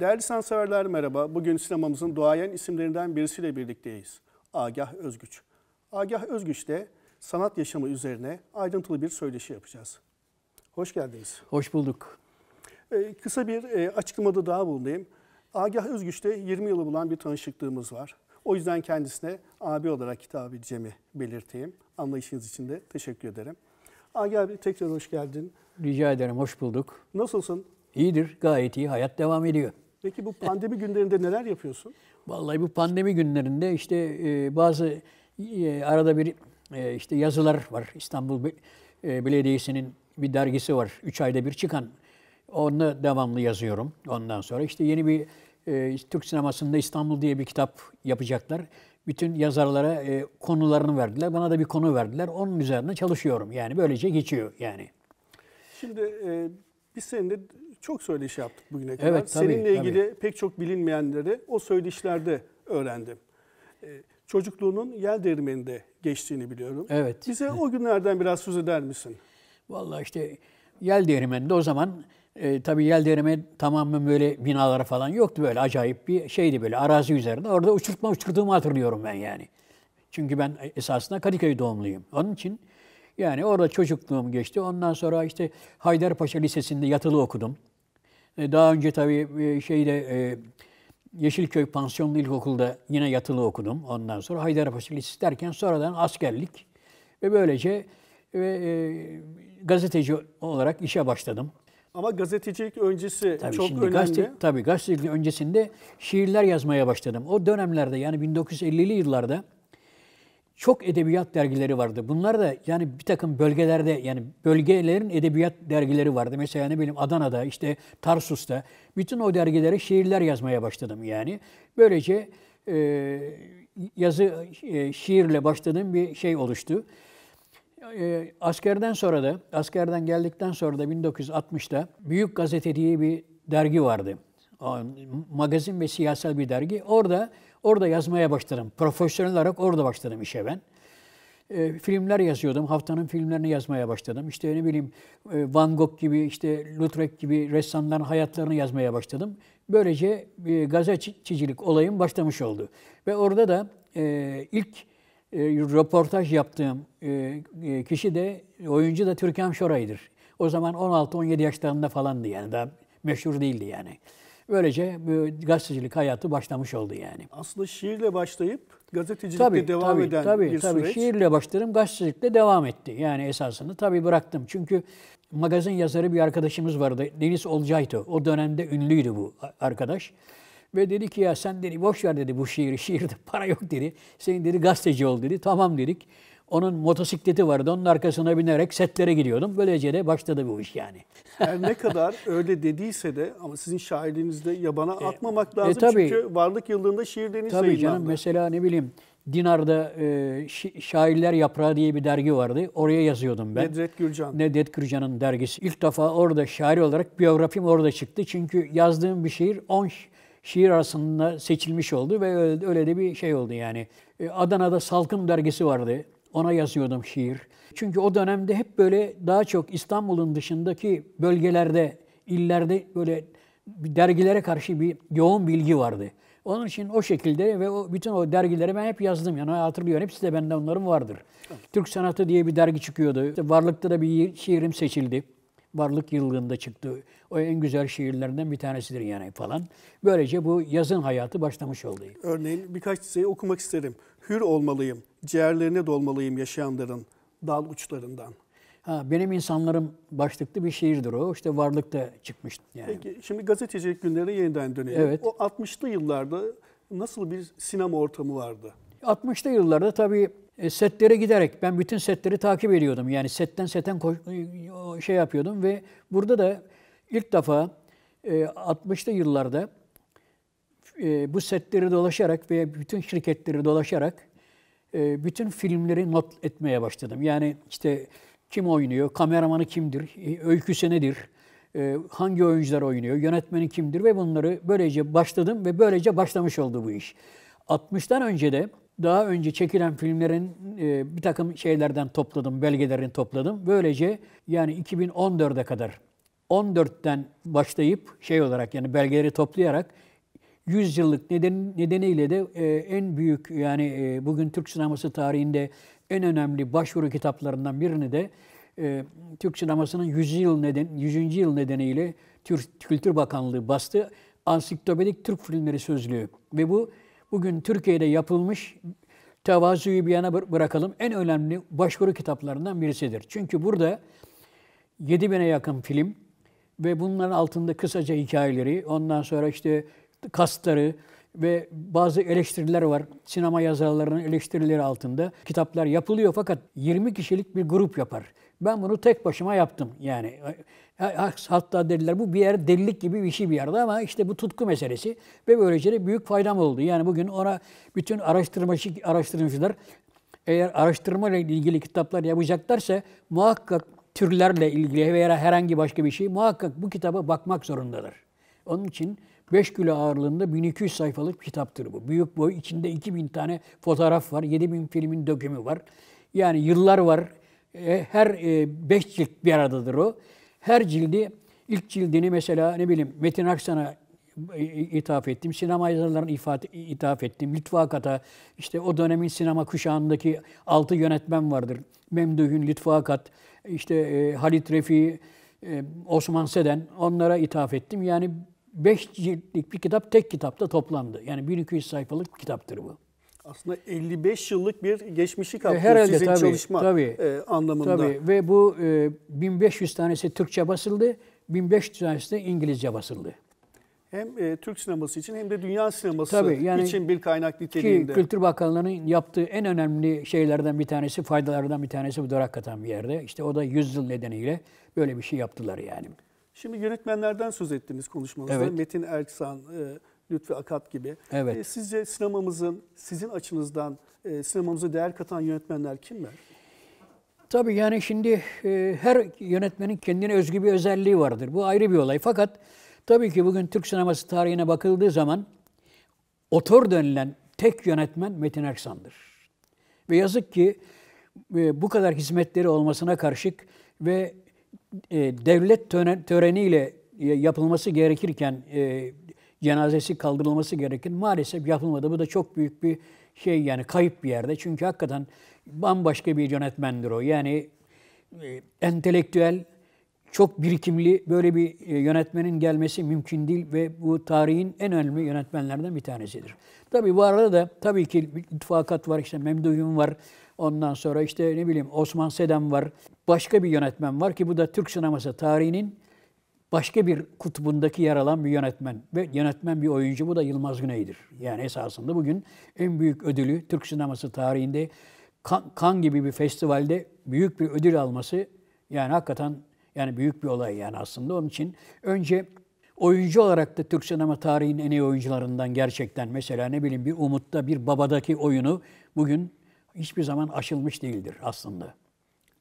Değerli sanseverler merhaba. Bugün sinemamızın doğayan isimlerinden birisiyle birlikteyiz. Agah Özgüç. Agah Özgüç'te sanat yaşamı üzerine ayrıntılı bir söyleşi yapacağız. Hoş geldiniz. Hoş bulduk. Ee, kısa bir e, açıklamada daha bulunayım. Agah Özgüç'te 20 yılı bulan bir tanışıklığımız var. O yüzden kendisine abi olarak hitap edeceğimi belirteyim. Anlayışınız için de teşekkür ederim. Agah abi tekrar hoş geldin. Rica ederim, hoş bulduk. Nasılsın? İyidir, gayet iyi. Hayat devam ediyor. Peki bu pandemi günlerinde neler yapıyorsun? Vallahi bu pandemi günlerinde işte e, bazı e, arada bir e, işte yazılar var. İstanbul e, Belediyesi'nin bir dergisi var. Üç ayda bir çıkan. Onu devamlı yazıyorum. Ondan sonra işte yeni bir e, Türk sinemasında İstanbul diye bir kitap yapacaklar. Bütün yazarlara e, konularını verdiler. Bana da bir konu verdiler. Onun üzerine çalışıyorum. Yani böylece geçiyor yani. Şimdi e, biz seninle çok söyleşi yaptık bugüne kadar. Evet, tabii, Seninle ilgili tabii. pek çok bilinmeyenleri o söyleşilerde öğrendim. Ee, çocukluğunun yel değirmeninde geçtiğini biliyorum. Evet. Bize o günlerden biraz söz eder misin? Vallahi işte yel değirmeninde o zaman e, tabii yel değirmeni tamamen böyle binalara falan yoktu böyle acayip bir şeydi böyle arazi üzerinde. Orada uçurtma uçurduğumu hatırlıyorum ben yani. Çünkü ben esasında Kadıköy doğumluyum. Onun için yani orada çocukluğum geçti. Ondan sonra işte Haydarpaşa Lisesi'nde yatılı okudum. E, daha önce tabii e, şeyde e, Yeşilköy Pansiyonlu İlkokulda yine yatılı okudum. Ondan sonra Haydarpaşa Lisesi derken sonradan askerlik ve böylece ve gazeteci olarak işe başladım. Ama gazetecilik öncesi tabii çok önemli. Gazete, tabii gazetecilik öncesinde şiirler yazmaya başladım. O dönemlerde yani 1950'li yıllarda çok edebiyat dergileri vardı. Bunlar da yani bir takım bölgelerde yani bölgelerin edebiyat dergileri vardı. Mesela ne bileyim Adana'da işte Tarsus'ta bütün o dergilere şiirler yazmaya başladım yani. Böylece e, yazı e, şiirle başladığım bir şey oluştu. E, askerden sonra da askerden geldikten sonra da 1960'ta Büyük Gazete diye bir dergi vardı. Magazin ve siyasal bir dergi. Orada Orada yazmaya başladım. Profesyonel olarak orada başladım işe ben. E, filmler yazıyordum. Haftanın filmlerini yazmaya başladım. İşte ne bileyim e, Van Gogh gibi, işte Lautrec gibi ressamların hayatlarını yazmaya başladım. Böylece e, gazetecilik olayım başlamış oldu. Ve orada da e, ilk e, röportaj yaptığım e, e kişi de, oyuncu da Türkan Şoray'dır. O zaman 16-17 yaşlarında falandı yani daha meşhur değildi yani. Böylece gazetecilik hayatı başlamış oldu yani. Aslında şiirle başlayıp gazetecilikte tabii, devam tabii, eden tabii, bir tabii. süreç. şiirle başladım, gazetecilikte devam etti. Yani esasında tabii bıraktım. Çünkü magazin yazarı bir arkadaşımız vardı. Deniz Olcayto. O dönemde ünlüydü bu arkadaş. Ve dedi ki ya sen dedi boş ver dedi bu şiiri. Şiirde para yok dedi. Senin dedi gazeteci ol dedi. Tamam dedik. Onun motosikleti vardı. Onun arkasına binerek setlere gidiyordum. Böylece de başladı bu iş yani. yani ne kadar öyle dediyse de ama sizin şairliğinizde yabana e, atmamak lazım. E, tabii, Çünkü varlık yıllarında şiirleriniz tabii Tabii canım mesela ne bileyim Dinar'da e, Şairler Yaprağı diye bir dergi vardı. Oraya yazıyordum ben. Nedret Gürcan. Nedret Gürcan'ın dergisi. İlk defa orada şair olarak biyografim orada çıktı. Çünkü yazdığım bir şiir 10 şiir arasında seçilmiş oldu ve öyle, öyle de bir şey oldu yani. E, Adana'da Salkım dergisi vardı. Ona yazıyordum şiir. Çünkü o dönemde hep böyle daha çok İstanbul'un dışındaki bölgelerde, illerde böyle dergilere karşı bir yoğun bilgi vardı. Onun için o şekilde ve o, bütün o dergileri ben hep yazdım. Yani hatırlıyorum hepsi de bende onların vardır. Evet. Türk Sanatı diye bir dergi çıkıyordu. İşte Varlık'ta da bir şiirim seçildi varlık yıllığında çıktı. O en güzel şiirlerinden bir tanesidir yani falan. Böylece bu yazın hayatı başlamış oldu. Örneğin birkaç dizeyi okumak isterim. Hür olmalıyım, ciğerlerine dolmalıyım yaşayanların dal uçlarından. Ha, benim insanlarım başlıklı bir şiirdir o. İşte varlıkta çıkmıştı yani. Peki şimdi gazetecilik günlerine yeniden dönelim. Evet. O 60'lı yıllarda nasıl bir sinema ortamı vardı? 60'lı yıllarda tabii e, setlere giderek ben bütün setleri takip ediyordum. Yani setten setten e, şey yapıyordum ve burada da ilk defa 60'lı e, yıllarda bu setleri dolaşarak ve bütün şirketleri dolaşarak bütün filmleri not etmeye başladım. Yani işte kim oynuyor, kameramanı kimdir, öyküsü nedir, hangi oyuncular oynuyor, yönetmeni kimdir ve bunları böylece başladım ve böylece başlamış oldu bu iş. 60'tan önce de daha önce çekilen filmlerin e, bir takım şeylerden topladım, belgelerini topladım. Böylece yani 2014'e kadar 14'ten başlayıp şey olarak yani belgeleri toplayarak 100 yıllık neden, nedeniyle de e, en büyük yani e, bugün Türk sineması tarihinde en önemli başvuru kitaplarından birini de Türk sinemasının 100. yıl neden 100. yıl nedeniyle Türk Kültür Bakanlığı bastı. Ansiklopedik Türk filmleri sözlüğü ve bu bugün Türkiye'de yapılmış tevazuyu bir yana bırakalım en önemli başvuru kitaplarından birisidir. Çünkü burada 7000'e yakın film ve bunların altında kısaca hikayeleri, ondan sonra işte kastları ve bazı eleştiriler var. Sinema yazarlarının eleştirileri altında kitaplar yapılıyor fakat 20 kişilik bir grup yapar. Ben bunu tek başıma yaptım yani Hatta dediler bu bir yer delilik gibi bir işi şey bir yerde ama işte bu tutku meselesi ve böylece de büyük faydam oldu. Yani bugün ona bütün araştırmacı, araştırmacılar eğer araştırma ile ilgili kitaplar yapacaklarsa muhakkak türlerle ilgili veya herhangi başka bir şey muhakkak bu kitaba bakmak zorundadır. Onun için 5 kilo ağırlığında 1200 sayfalık kitaptır bu. Büyük boy içinde 2000 tane fotoğraf var, 7000 filmin dökümü var. Yani yıllar var. E, her 5 e, cilt bir aradadır o. Her cildi, ilk cildini mesela ne bileyim Metin Aksan'a ithaf ettim. Sinema yazarlarına ifade, ithaf ettim. Litvakat'a işte o dönemin sinema kuşağındaki altı yönetmen vardır. Memduhün Litvakat, işte e, Halit Refi, e, Osman Seden onlara ithaf ettim. Yani beş ciltlik bir kitap tek kitapta toplandı. Yani 1200 sayfalık bir kitaptır bu aslında 55 yıllık bir geçmişi e, kaptı Herhalde, sizin tabii, çalışma tabii, e, anlamında. Tabii ve bu e, 1500 tanesi Türkçe basıldı, 1500 tanesi de İngilizce basıldı. Hem e, Türk sineması için hem de dünya sineması tabii, yani için bir kaynak niteliğinde. Kültür Bakanlığı'nın yaptığı en önemli şeylerden bir tanesi, faydalardan bir tanesi budur hakikaten bir yerde. İşte o da yüzyıl nedeniyle böyle bir şey yaptılar yani. Şimdi yönetmenlerden söz ettiğiniz konuşmanızda evet. Metin Erksan, e, Lütfi Akat gibi. Evet. E, sizce sinemamızın, sizin açınızdan e, sinemamıza değer katan yönetmenler kimler? Tabii yani şimdi e, her yönetmenin kendine özgü bir özelliği vardır. Bu ayrı bir olay. Fakat tabii ki bugün Türk sineması tarihine bakıldığı zaman otor denilen tek yönetmen Metin Erksan'dır. Ve yazık ki e, bu kadar hizmetleri olmasına karşık ve e, devlet töreniyle e, yapılması gerekirken e, cenazesi kaldırılması gereken maalesef yapılmadı. Bu da çok büyük bir şey yani kayıp bir yerde. Çünkü hakikaten bambaşka bir yönetmendir o. Yani e, entelektüel, çok birikimli böyle bir e, yönetmenin gelmesi mümkün değil ve bu tarihin en önemli yönetmenlerden bir tanesidir. Tabii bu arada da tabii ki ittifakat var, işte Memduh'un var, ondan sonra işte ne bileyim Osman Sedem var, başka bir yönetmen var ki bu da Türk sineması tarihinin başka bir kutbundaki yer alan bir yönetmen ve yönetmen bir oyuncu bu da Yılmaz Güney'dir. Yani esasında bugün en büyük ödülü Türk sineması tarihinde kan, kan gibi bir festivalde büyük bir ödül alması yani hakikaten yani büyük bir olay yani aslında onun için önce oyuncu olarak da Türk sinema tarihinin en iyi oyuncularından gerçekten mesela ne bileyim bir Umut'ta bir Baba'daki oyunu bugün hiçbir zaman aşılmış değildir aslında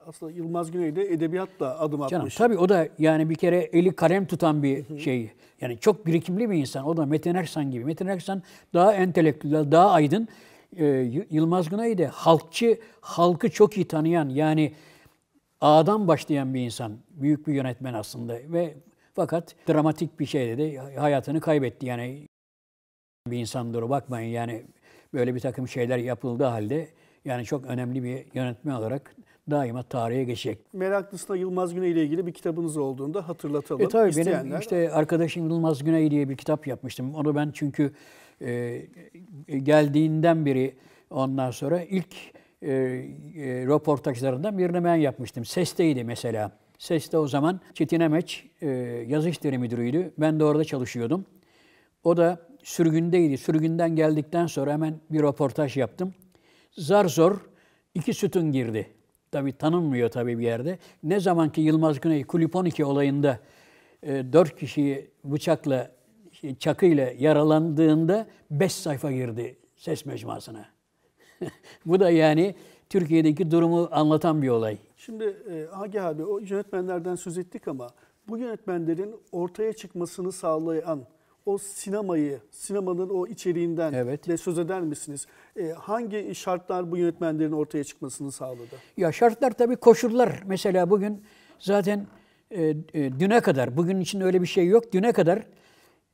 aslında Yılmaz Güney de edebiyatla adım atmış. Canım, tabii o da yani bir kere eli kalem tutan bir şey. Yani çok birikimli bir insan. O da Metin Erksan gibi. Metin Erksan daha entelektüel, daha aydın. Ee, Yılmaz Güney de halkçı, halkı çok iyi tanıyan yani A'dan başlayan bir insan. Büyük bir yönetmen aslında ve fakat dramatik bir şeyde de hayatını kaybetti. Yani bir insandır bakmayın yani böyle bir takım şeyler yapıldığı halde yani çok önemli bir yönetmen olarak daima tarihe geçecek. Meraklısına Yılmaz Güney ile ilgili bir kitabınız olduğunda hatırlatalım. E tabii İsteyenler... benim işte arkadaşım Yılmaz Güney diye bir kitap yapmıştım. Onu ben çünkü e, geldiğinden beri ondan sonra ilk e, e, röportajlarından birini ben yapmıştım. Sesteydi mesela. Seste o zaman Çetin Emeç e, yazı işleri müdürüydü. Ben de orada çalışıyordum. O da sürgündeydi. Sürgünden geldikten sonra hemen bir röportaj yaptım. Zar zor iki sütun girdi tabii tanınmıyor tabii bir yerde. Ne zaman ki Yılmaz Güney Kulüp 12 olayında e, 4 kişiyi bıçakla, e, çakıyla yaralandığında 5 sayfa girdi ses mecmuasına. Bu da yani Türkiye'deki durumu anlatan bir olay. Şimdi e, Hagi abi o yönetmenlerden söz ettik ama bu yönetmenlerin ortaya çıkmasını sağlayan o sinemayı, sinemanın o içeriğinden evet. de söz eder misiniz? E, hangi şartlar bu yönetmenlerin ortaya çıkmasını sağladı? Ya şartlar tabii koşullar. Mesela bugün zaten e, e, düne kadar, bugün için öyle bir şey yok, düne kadar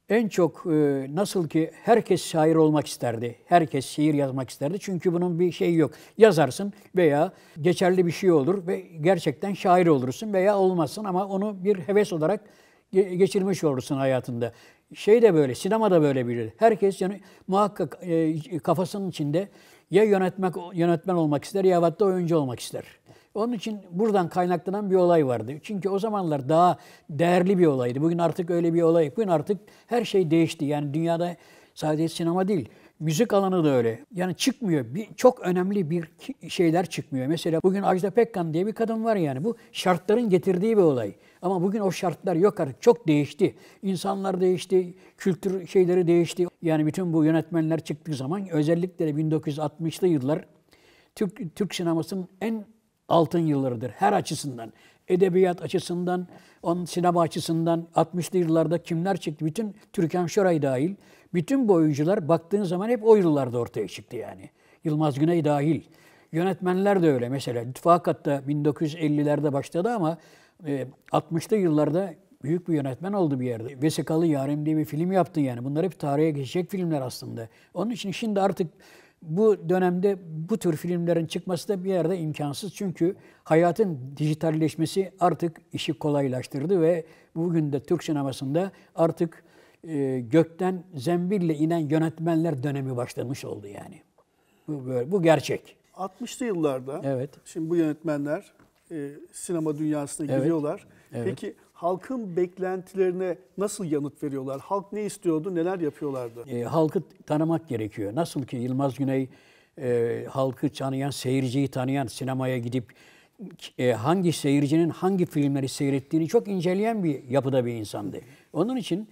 en çok e, nasıl ki herkes şair olmak isterdi, herkes şiir yazmak isterdi. Çünkü bunun bir şeyi yok. Yazarsın veya geçerli bir şey olur ve gerçekten şair olursun veya olmazsın ama onu bir heves olarak geçirmiş olursun hayatında şey de böyle, sinema da böyle biri. Herkes yani muhakkak e, kafasının içinde ya yönetmek yönetmen olmak ister ya da oyuncu olmak ister. Onun için buradan kaynaklanan bir olay vardı. Çünkü o zamanlar daha değerli bir olaydı. Bugün artık öyle bir olay. Bugün artık her şey değişti. Yani dünyada sadece sinema değil, müzik alanı da öyle. Yani çıkmıyor. Bir, çok önemli bir şeyler çıkmıyor. Mesela bugün Ajda Pekkan diye bir kadın var yani. Bu şartların getirdiği bir olay. Ama bugün o şartlar yok artık. Çok değişti. İnsanlar değişti, kültür şeyleri değişti. Yani bütün bu yönetmenler çıktığı zaman özellikle de 1960'lı yıllar Türk, Türk sinemasının en altın yıllarıdır her açısından. Edebiyat açısından, on sinema açısından 60'lı yıllarda kimler çıktı? Bütün Türkan Şoray dahil. Bütün bu oyuncular baktığın zaman hep o yıllarda ortaya çıktı yani. Yılmaz Güney dahil. Yönetmenler de öyle mesela. Fakat da 1950'lerde başladı ama 60'lı ee, yıllarda büyük bir yönetmen oldu bir yerde. Vesikalı Yarim diye bir film yaptı yani. Bunlar hep tarihe geçecek filmler aslında. Onun için şimdi artık bu dönemde bu tür filmlerin çıkması da bir yerde imkansız. Çünkü hayatın dijitalleşmesi artık işi kolaylaştırdı ve bugün de Türk sinemasında artık e, gökten zembille inen yönetmenler dönemi başlamış oldu yani. Bu, böyle, bu gerçek. 60'lı yıllarda evet. şimdi bu yönetmenler e, sinema dünyasına evet. giriyorlar. Evet. Peki halkın beklentilerine nasıl yanıt veriyorlar? Halk ne istiyordu, neler yapıyorlardı? E, halkı tanımak gerekiyor. Nasıl ki Yılmaz Güney e, halkı tanıyan, seyirciyi tanıyan, sinemaya gidip e, hangi seyircinin hangi filmleri seyrettiğini çok inceleyen bir yapıda bir insandı. Onun için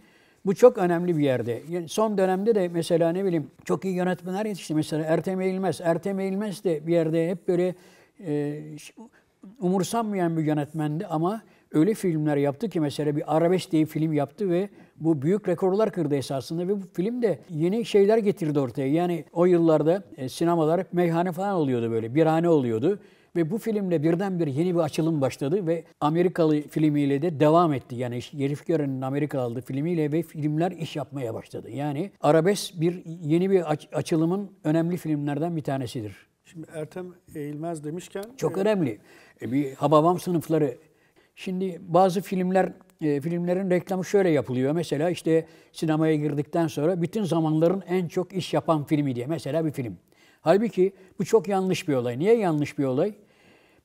bu çok önemli bir yerde. Yani son dönemde de mesela ne bileyim çok iyi yönetmenler yetişti. Mesela Ertem Eğilmez. Ertem Eğilmez de bir yerde hep böyle e, umursanmayan bir yönetmendi ama öyle filmler yaptı ki mesela bir Arabesk diye film yaptı ve bu büyük rekorlar kırdı esasında ve bu film de yeni şeyler getirdi ortaya. Yani o yıllarda e, sinemalar hep meyhane falan oluyordu böyle, birhane oluyordu. Ve bu filmle birdenbire yeni bir açılım başladı ve Amerikalı filmiyle de devam etti. Yani Yerif Gören'in Amerikalı filmiyle ve filmler iş yapmaya başladı. Yani Arabes bir yeni bir açılımın önemli filmlerden bir tanesidir. Şimdi Ertem Eğilmez demişken... Çok e, önemli. E, bir Hababam sınıfları. Şimdi bazı filmler, e, filmlerin reklamı şöyle yapılıyor. Mesela işte sinemaya girdikten sonra bütün zamanların en çok iş yapan filmi diye. Mesela bir film. Halbuki bu çok yanlış bir olay. Niye yanlış bir olay?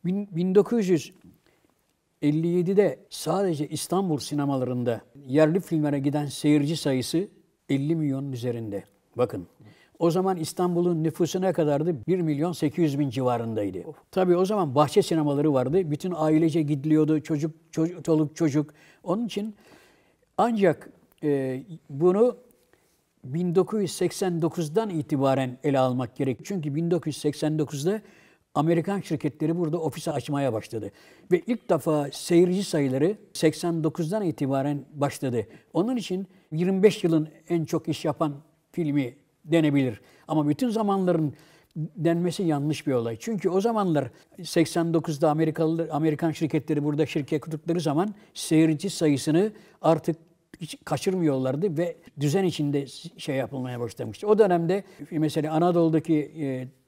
Bin, 1957'de sadece İstanbul sinemalarında yerli filmlere giden seyirci sayısı 50 milyonun üzerinde. Bakın o zaman İstanbul'un nüfusu ne kadardı? 1 milyon 800 bin civarındaydı. Tabii o zaman bahçe sinemaları vardı. Bütün ailece gidiliyordu. Çocuk, çocuk çoluk çocuk. Onun için ancak e, bunu 1989'dan itibaren ele almak gerek. Çünkü 1989'da Amerikan şirketleri burada ofise açmaya başladı. Ve ilk defa seyirci sayıları 89'dan itibaren başladı. Onun için 25 yılın en çok iş yapan filmi denebilir. Ama bütün zamanların denmesi yanlış bir olay. Çünkü o zamanlar 89'da Amerikalı Amerikan şirketleri burada şirket kurdukları zaman seyirci sayısını artık hiç kaçırmıyorlardı ve düzen içinde şey yapılmaya başlamıştı. O dönemde mesela Anadolu'daki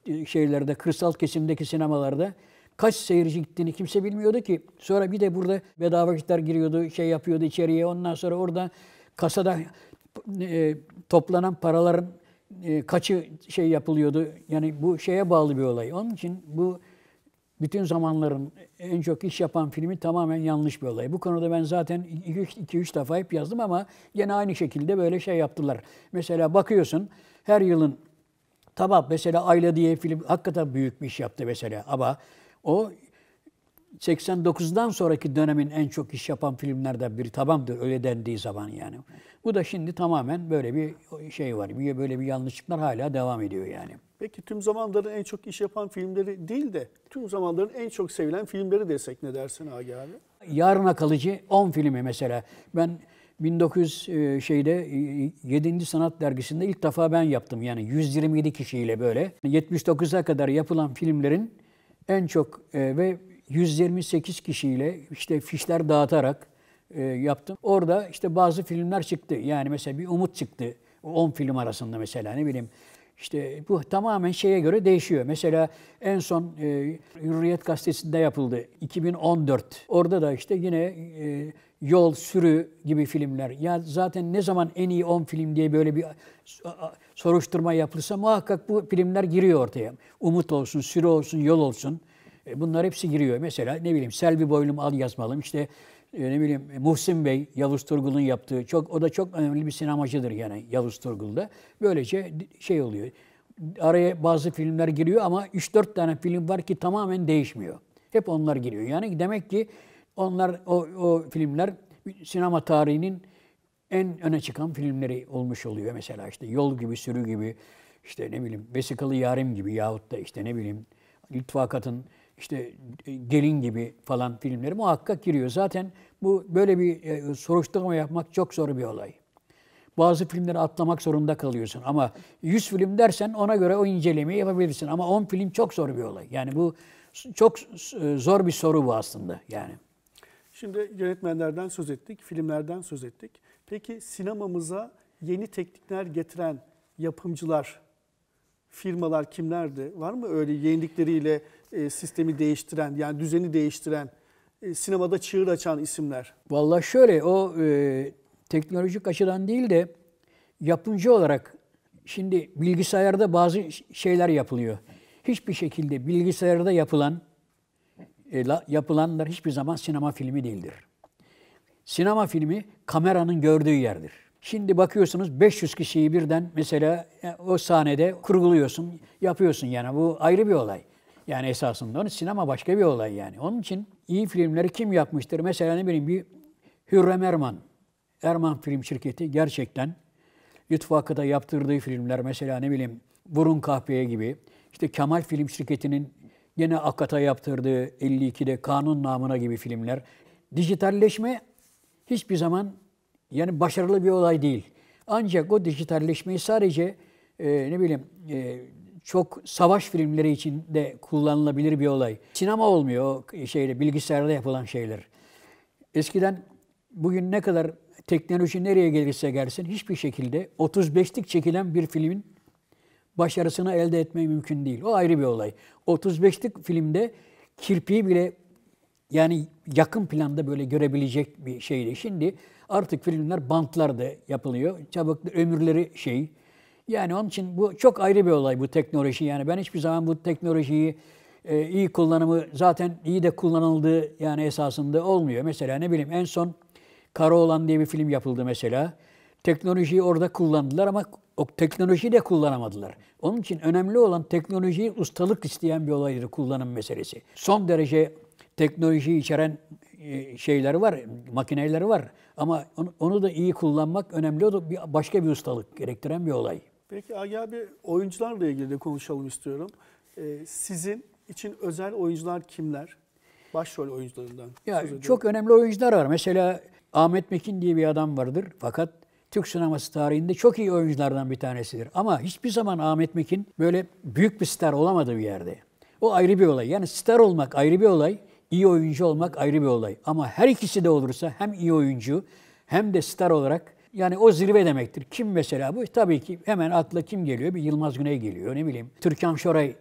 e, şeylerde, kırsal kesimdeki sinemalarda kaç seyirci gittiğini kimse bilmiyordu ki. Sonra bir de burada bedava kitler giriyordu, şey yapıyordu içeriye. Ondan sonra orada kasada e, toplanan paraların e, kaçı şey yapılıyordu. Yani bu şeye bağlı bir olay. Onun için bu bütün zamanların en çok iş yapan filmi tamamen yanlış bir olay. Bu konuda ben zaten 2-3 defa hep yazdım ama yine aynı şekilde böyle şey yaptılar. Mesela bakıyorsun her yılın tabak mesela Ayla diye film hakikaten büyük bir iş yaptı mesela ama o 89'dan sonraki dönemin en çok iş yapan filmlerden biri tamamdır öyle dendiği zaman yani. Bu da şimdi tamamen böyle bir şey var. bir Böyle bir yanlışlıklar hala devam ediyor yani. Peki tüm zamanların en çok iş yapan filmleri değil de tüm zamanların en çok sevilen filmleri desek ne dersin Agi abi? Yarına kalıcı 10 filmi mesela. Ben 1900 e, şeyde 7. E, sanat Dergisi'nde ilk defa ben yaptım. Yani 127 kişiyle böyle. 79'a kadar yapılan filmlerin en çok e, ve 128 kişiyle işte fişler dağıtarak e, yaptım. Orada işte bazı filmler çıktı. Yani mesela bir Umut çıktı. 10 film arasında mesela ne bileyim. İşte bu tamamen şeye göre değişiyor. Mesela en son e, Hürriyet Gazetesi'nde yapıldı 2014. Orada da işte yine e, Yol, Sürü gibi filmler. Ya zaten ne zaman en iyi 10 film diye böyle bir soruşturma yapılırsa muhakkak bu filmler giriyor ortaya. Umut olsun, Sürü olsun, Yol olsun. E, bunlar hepsi giriyor. Mesela ne bileyim Selvi Boylum al yazmalım. işte e, ne bileyim Muhsin Bey Yavuz Turgul'un yaptığı çok o da çok önemli bir sinemacıdır yani Yavuz Turgul'da. Böylece şey oluyor. Araya bazı filmler giriyor ama 3-4 tane film var ki tamamen değişmiyor. Hep onlar giriyor. Yani demek ki onlar o, o filmler sinema tarihinin en öne çıkan filmleri olmuş oluyor. Mesela işte Yol gibi, Sürü gibi, işte ne bileyim Vesikalı Yarim gibi yahut da işte ne bileyim Lütfakatın işte e, Gelin gibi falan filmleri muhakkak giriyor. Zaten bu böyle bir e, soruşturma yapmak çok zor bir olay. Bazı filmleri atlamak zorunda kalıyorsun ama 100 film dersen ona göre o incelemeyi yapabilirsin ama 10 film çok zor bir olay. Yani bu çok e, zor bir soru bu aslında yani. Şimdi yönetmenlerden söz ettik, filmlerden söz ettik. Peki sinemamıza yeni teknikler getiren yapımcılar, firmalar kimlerdi? Var mı öyle yenilikleriyle e, sistemi değiştiren yani düzeni değiştiren, e, sinemada çığır açan isimler? Valla şöyle o e, teknolojik açıdan değil de yapımcı olarak şimdi bilgisayarda bazı şeyler yapılıyor. Hiçbir şekilde bilgisayarda yapılan e, la, yapılanlar hiçbir zaman sinema filmi değildir. Sinema filmi kameranın gördüğü yerdir. Şimdi bakıyorsunuz 500 kişiyi birden mesela e, o sahnede kurguluyorsun, yapıyorsun yani bu ayrı bir olay. Yani esasında onun sinema başka bir olay yani. Onun için iyi filmleri kim yapmıştır? Mesela ne bileyim bir Hürrem Erman. Erman Film Şirketi gerçekten Lütfü Akı'da yaptırdığı filmler mesela ne bileyim Burun Kahpeye gibi. işte Kemal Film Şirketi'nin yine Akat'a yaptırdığı 52'de Kanun Namına gibi filmler. Dijitalleşme hiçbir zaman yani başarılı bir olay değil. Ancak o dijitalleşmeyi sadece e, ne bileyim e, çok savaş filmleri için de kullanılabilir bir olay. Sinema olmuyor şeyle bilgisayarda yapılan şeyler. Eskiden bugün ne kadar teknoloji nereye gelirse gelsin hiçbir şekilde 35'lik çekilen bir filmin başarısını elde etmek mümkün değil. O ayrı bir olay. 35'lik filmde kirpiği bile yani yakın planda böyle görebilecek bir şeydi. Şimdi artık filmler bantlarda yapılıyor. Çabuk ömürleri şey, yani onun için bu çok ayrı bir olay bu teknoloji. Yani ben hiçbir zaman bu teknolojiyi e, iyi kullanımı zaten iyi de kullanıldığı yani esasında olmuyor. Mesela ne bileyim en son Kara olan diye bir film yapıldı mesela. Teknolojiyi orada kullandılar ama o teknolojiyi de kullanamadılar. Onun için önemli olan teknolojiyi ustalık isteyen bir olaydır kullanım meselesi. Son derece teknoloji içeren e, şeyler var, makineleri var. Ama onu da iyi kullanmak önemli. O da başka bir ustalık gerektiren bir olay. Peki Agi abi oyuncularla ilgili de konuşalım istiyorum. Ee, sizin için özel oyuncular kimler? Başrol oyuncularından. Ya, çok önemli oyuncular var. Mesela Ahmet Mekin diye bir adam vardır. Fakat Türk sineması tarihinde çok iyi oyunculardan bir tanesidir. Ama hiçbir zaman Ahmet Mekin böyle büyük bir star olamadı bir yerde. O ayrı bir olay. Yani star olmak ayrı bir olay, iyi oyuncu olmak ayrı bir olay. Ama her ikisi de olursa hem iyi oyuncu hem de star olarak yani o zirve demektir. Kim mesela bu? Tabii ki hemen akla kim geliyor? Bir Yılmaz Güney geliyor. Ne bileyim Türkan Şoray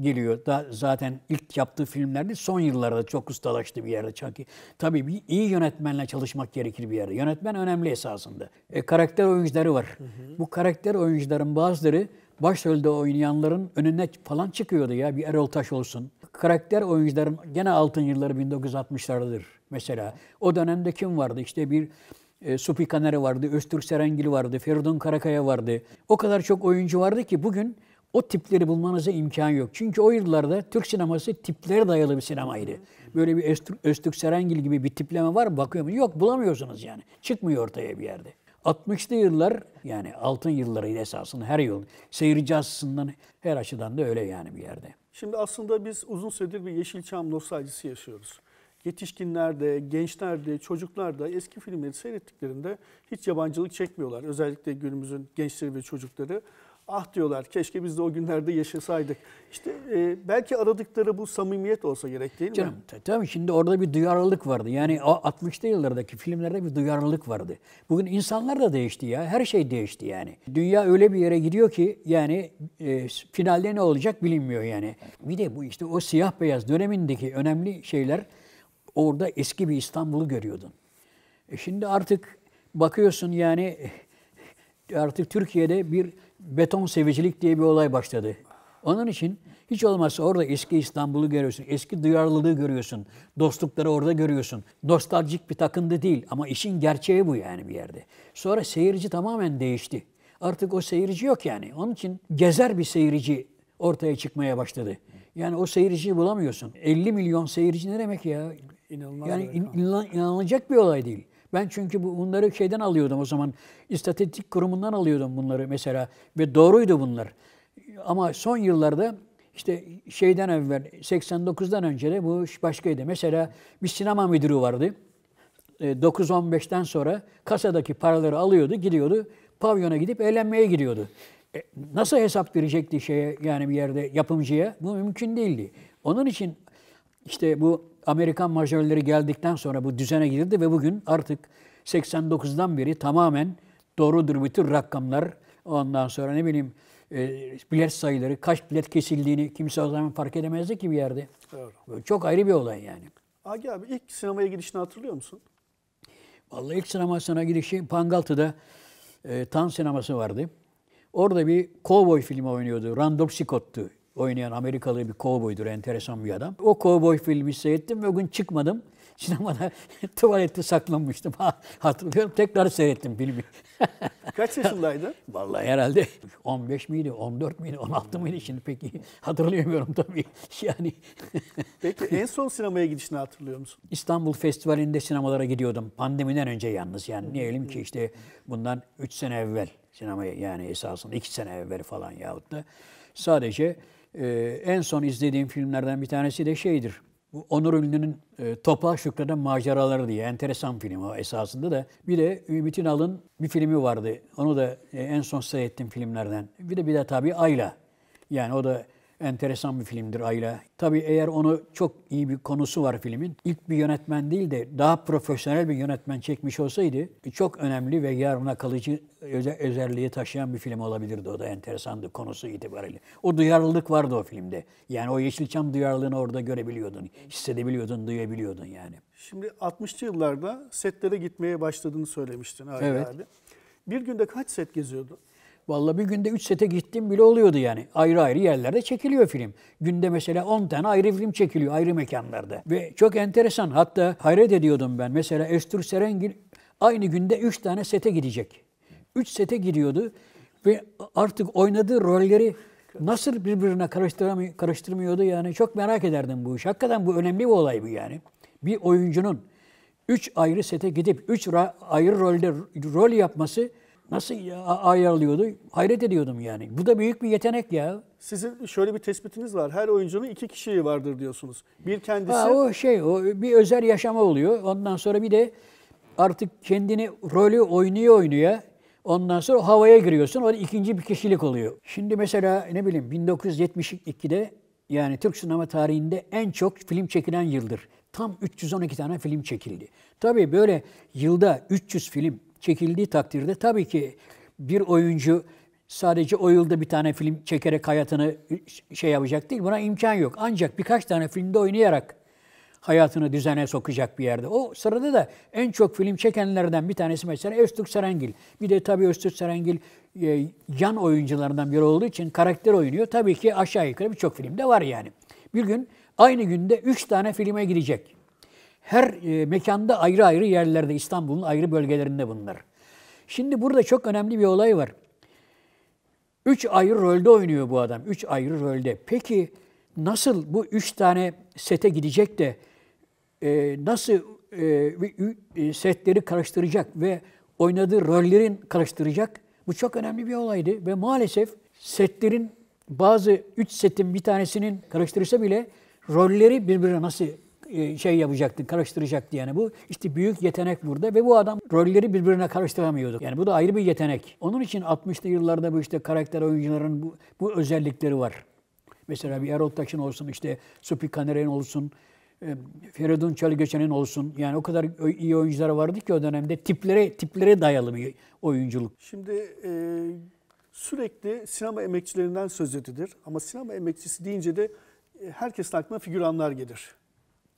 geliyor. Da zaten ilk yaptığı filmlerde son yıllarda çok ustalaştı bir yerde çünkü. Tabii bir iyi yönetmenle çalışmak gerekir bir yerde. Yönetmen önemli esasında. E, karakter oyuncuları var. Hı hı. Bu karakter oyuncuların bazıları başrolde oynayanların önüne falan çıkıyordu ya. Bir Erol Taş olsun. Karakter oyuncuların gene altın yılları 1960'lardadır mesela. O dönemde kim vardı? İşte bir e, Supi Kanarı vardı, Öztürk Serengil vardı, Feridun Karakaya vardı. O kadar çok oyuncu vardı ki bugün o tipleri bulmanıza imkan yok. Çünkü o yıllarda Türk sineması tiplere dayalı bir sinemaydı. Böyle bir Öztürk, Öztürk Serengil gibi bir tipleme var mı bakıyor mu? Yok bulamıyorsunuz yani. Çıkmıyor ortaya bir yerde. 60'lı yıllar yani altın yıllarıydı esasında her yıl. Seyirci açısından her açıdan da öyle yani bir yerde. Şimdi aslında biz uzun süredir bir Yeşilçam nostaljisi yaşıyoruz yetişkinlerde, gençlerde, çocuklarda eski filmleri seyrettiklerinde hiç yabancılık çekmiyorlar. Özellikle günümüzün gençleri ve çocukları. Ah diyorlar keşke biz de o günlerde yaşasaydık. İşte e, belki aradıkları bu samimiyet olsa gerek değil Canım, mi? Canım tabii şimdi orada bir duyarlılık vardı. Yani 60'lı yıllardaki filmlerde bir duyarlılık vardı. Bugün insanlar da değişti ya. Her şey değişti yani. Dünya öyle bir yere gidiyor ki yani e, finalde ne olacak bilinmiyor yani. Bir de bu işte o siyah beyaz dönemindeki önemli şeyler orada eski bir İstanbul'u görüyordun. E şimdi artık bakıyorsun yani e, artık Türkiye'de bir beton sevicilik diye bir olay başladı. Onun için hiç olmazsa orada eski İstanbul'u görüyorsun, eski duyarlılığı görüyorsun, dostlukları orada görüyorsun. Nostaljik bir takıntı değil ama işin gerçeği bu yani bir yerde. Sonra seyirci tamamen değişti. Artık o seyirci yok yani. Onun için gezer bir seyirci ortaya çıkmaya başladı. Yani o seyirciyi bulamıyorsun. 50 milyon seyirci ne demek ya? İnanılmaz yani in, inan, inanılacak bir olay değil. Ben çünkü bu, bunları şeyden alıyordum o zaman. İstatistik kurumundan alıyordum bunları mesela. Ve doğruydu bunlar. Ama son yıllarda işte şeyden evvel, 89'dan önce de bu başkaydı. Mesela bir sinema müdürü vardı. 9-15'ten e, sonra kasadaki paraları alıyordu, gidiyordu. Pavyona gidip eğlenmeye gidiyordu. E, nasıl hesap verecekti şeye yani bir yerde yapımcıya? Bu mümkün değildi. Onun için işte bu Amerikan majörleri geldikten sonra bu düzene girdi ve bugün artık 89'dan beri tamamen doğrudur bütün rakamlar. Ondan sonra ne bileyim e, bilet sayıları, kaç bilet kesildiğini kimse o zaman fark edemezdi ki bir yerde. Evet. Çok ayrı bir olay yani. Agi abi ilk sinemaya gidişini hatırlıyor musun? Vallahi ilk sinemasına gidişi Pangaltı'da e, Tan sineması vardı. Orada bir kovboy filmi oynuyordu. Randolph Scott'tu oynayan Amerikalı bir kovboydur. Enteresan bir adam. O kovboy filmi seyrettim ve o gün çıkmadım. Sinemada tuvalette saklanmıştım. Hatırlıyorum. Tekrar seyrettim filmi. Kaç yaşındaydı? Vallahi herhalde 15 miydi, 14 miydi, 16 mıydı şimdi peki hatırlayamıyorum tabii. Yani Peki en son sinemaya gidişini hatırlıyor musun? İstanbul Festivali'nde sinemalara gidiyordum. Pandemiden önce yalnız yani diyelim ki işte bundan 3 sene evvel sinemaya yani esasında 2 sene evvel falan yahut da sadece ee, en son izlediğim filmlerden bir tanesi de şeydir. Bu Onur Ünlü'nün e, Topa Şükreden Maceraları diye enteresan film o esasında da. Bir de Ümit'in Alın bir filmi vardı. Onu da e, en son seyrettim filmlerden. Bir de bir de tabii Ayla. Yani o da enteresan bir filmdir Ayla. Tabii eğer onu çok iyi bir konusu var filmin. İlk bir yönetmen değil de daha profesyonel bir yönetmen çekmiş olsaydı çok önemli ve yarına kalıcı özelliği taşıyan bir film olabilirdi. O da enteresandı konusu itibariyle. O duyarlılık vardı o filmde. Yani o Yeşilçam duyarlılığını orada görebiliyordun, hissedebiliyordun, duyabiliyordun yani. Şimdi 60'lı yıllarda setlere gitmeye başladığını söylemiştin Ayla evet. abi. Bir günde kaç set geziyordu? Vallahi bir günde 3 sete gittim bile oluyordu yani. Ayrı ayrı yerlerde çekiliyor film. Günde mesela 10 tane ayrı film çekiliyor ayrı mekanlarda. Ve çok enteresan. Hatta hayret ediyordum ben. Mesela Estur Serengil aynı günde 3 tane sete gidecek. 3 sete gidiyordu ve artık oynadığı rolleri nasıl birbirine karıştıramı- karıştırmıyordu yani çok merak ederdim bu iş. Hakikaten bu önemli bir olay bu yani. Bir oyuncunun üç ayrı sete gidip üç ayrı rolde rol yapması nasıl ayarlıyordu? Hayret ediyordum yani. Bu da büyük bir yetenek ya. Sizin şöyle bir tespitiniz var. Her oyuncunun iki kişiyi vardır diyorsunuz. Bir kendisi... Ha, o şey, o bir özel yaşama oluyor. Ondan sonra bir de artık kendini rolü oynuyor oynuyor. Ondan sonra havaya giriyorsun. O da ikinci bir kişilik oluyor. Şimdi mesela ne bileyim 1972'de yani Türk sinema tarihinde en çok film çekilen yıldır. Tam 312 tane film çekildi. Tabii böyle yılda 300 film çekildiği takdirde tabii ki bir oyuncu sadece o yılda bir tane film çekerek hayatını şey yapacak değil. Buna imkan yok. Ancak birkaç tane filmde oynayarak hayatını düzene sokacak bir yerde. O sırada da en çok film çekenlerden bir tanesi mesela Öztürk Serengil. Bir de tabii Öztürk Serengil e, yan oyuncularından biri olduğu için karakter oynuyor. Tabii ki aşağı yukarı birçok filmde var yani. Bir gün aynı günde üç tane filme gidecek. Her e, mekanda ayrı ayrı yerlerde, İstanbul'un ayrı bölgelerinde bunlar. Şimdi burada çok önemli bir olay var. Üç ayrı rolde oynuyor bu adam. Üç ayrı rolde. Peki nasıl bu üç tane sete gidecek de e, nasıl e, setleri karıştıracak ve oynadığı rollerin karıştıracak? Bu çok önemli bir olaydı ve maalesef setlerin bazı üç setin bir tanesinin karıştırırsa bile rolleri birbirine nasıl e, şey yapacaktı, karıştıracaktı yani bu. işte büyük yetenek burada ve bu adam rolleri birbirine karıştıramıyordu. Yani bu da ayrı bir yetenek. Onun için 60'lı yıllarda bu işte karakter oyuncuların bu, bu özellikleri var. Mesela bir Erol Taş'ın olsun, işte Supi Kaner'in olsun, e, Feridun Çalıgöçen'in olsun. Yani o kadar iyi oyuncular vardı ki o dönemde tiplere tiplere dayalı bir oyunculuk. Şimdi e, sürekli sinema emekçilerinden söz edilir ama sinema emekçisi deyince de e, herkesin aklına figüranlar gelir.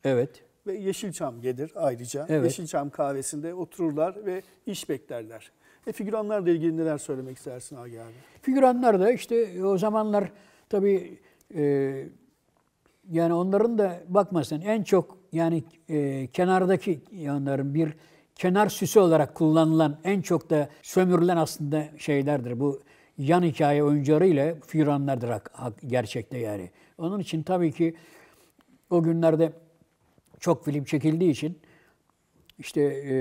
Evet. Ve Yeşilçam gelir ayrıca. Evet. Yeşilçam kahvesinde otururlar ve iş beklerler. E, figüranlarla ilgili neler söylemek istersin Agi abi? Figüranlar da işte e, o zamanlar tabii e, yani onların da bakmasın en çok yani e, kenardaki yanların bir kenar süsü olarak kullanılan en çok da sömürülen aslında şeylerdir. Bu yan hikaye ile figüranlardır gerçekte yani. Onun için tabii ki o günlerde çok film çekildiği için işte e,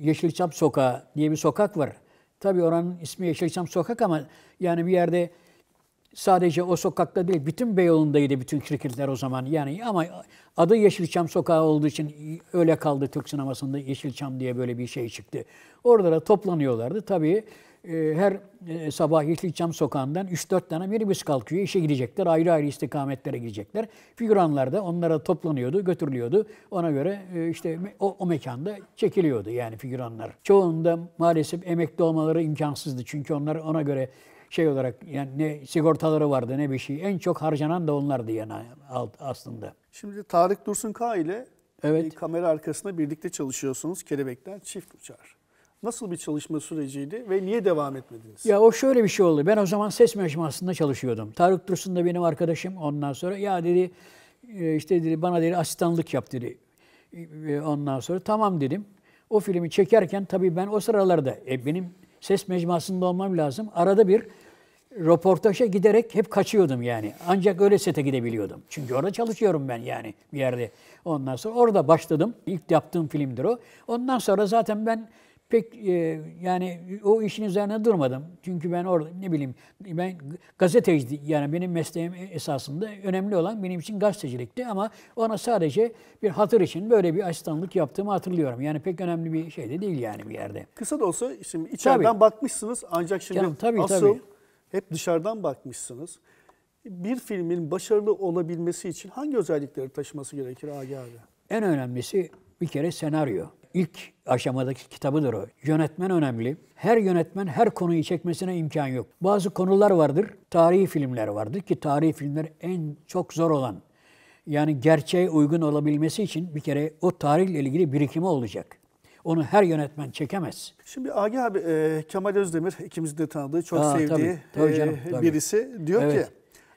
Yeşilçam Sokağı diye bir sokak var. Tabii oranın ismi Yeşilçam Sokak ama yani bir yerde sadece o sokakta değil, bütün Beyoğlu'ndaydı bütün şirketler o zaman. Yani ama adı Yeşilçam Sokağı olduğu için öyle kaldı Türk sinemasında Yeşilçam diye böyle bir şey çıktı. Orada da toplanıyorlardı. Tabii ee, her e, sabah Yeşilçam sokağından 3-4 tane minibüs kalkıyor. İşe gidecekler. Ayrı ayrı istikametlere gidecekler. Figüranlar da onlara toplanıyordu, götürülüyordu. Ona göre e, işte o, o mekanda çekiliyordu yani figüranlar. Çoğunda maalesef emekli olmaları imkansızdı. Çünkü onlar ona göre şey olarak yani ne sigortaları vardı ne bir şey. En çok harcanan da onlardı yani aslında. Şimdi Tarık Dursun K ile evet. kamera arkasında birlikte çalışıyorsunuz. Kelebekler çift uçar. Nasıl bir çalışma süreciydi ve niye devam etmediniz? Ya o şöyle bir şey oldu. Ben o zaman ses mecmuasında çalışıyordum. Tarık Dursun da benim arkadaşım ondan sonra. Ya dedi e, işte dedi bana dedi asistanlık yap dedi. E, ondan sonra tamam dedim. O filmi çekerken tabii ben o sıralarda e, benim ses mecmuasında olmam lazım. Arada bir röportaja giderek hep kaçıyordum yani. Ancak öyle sete gidebiliyordum. Çünkü orada çalışıyorum ben yani bir yerde. Ondan sonra orada başladım. İlk yaptığım filmdir o. Ondan sonra zaten ben pek e, yani o işin üzerine durmadım. Çünkü ben orada ne bileyim ben gazeteci yani benim mesleğim esasında önemli olan benim için gazetecilikti ama ona sadece bir hatır için böyle bir asistanlık yaptığımı hatırlıyorum. Yani pek önemli bir şey de değil yani bir yerde. Kısa da olsa şimdi içeriden tabii. bakmışsınız ancak şimdi Canım, tabii, asıl tabii. hep dışarıdan bakmışsınız. Bir filmin başarılı olabilmesi için hangi özellikleri taşıması gerekir Agi abi? En önemlisi bir kere senaryo ilk aşamadaki kitabıdır o. Yönetmen önemli. Her yönetmen her konuyu çekmesine imkan yok. Bazı konular vardır, tarihi filmler vardır ki tarihi filmler en çok zor olan. Yani gerçeğe uygun olabilmesi için bir kere o tarihle ilgili birikimi olacak. Onu her yönetmen çekemez. Şimdi Agah abi e, Kemal Özdemir ikimizin de tanıdığı, çok Aa, sevdiği tabii, tabii canım, e, tabii. birisi diyor evet. ki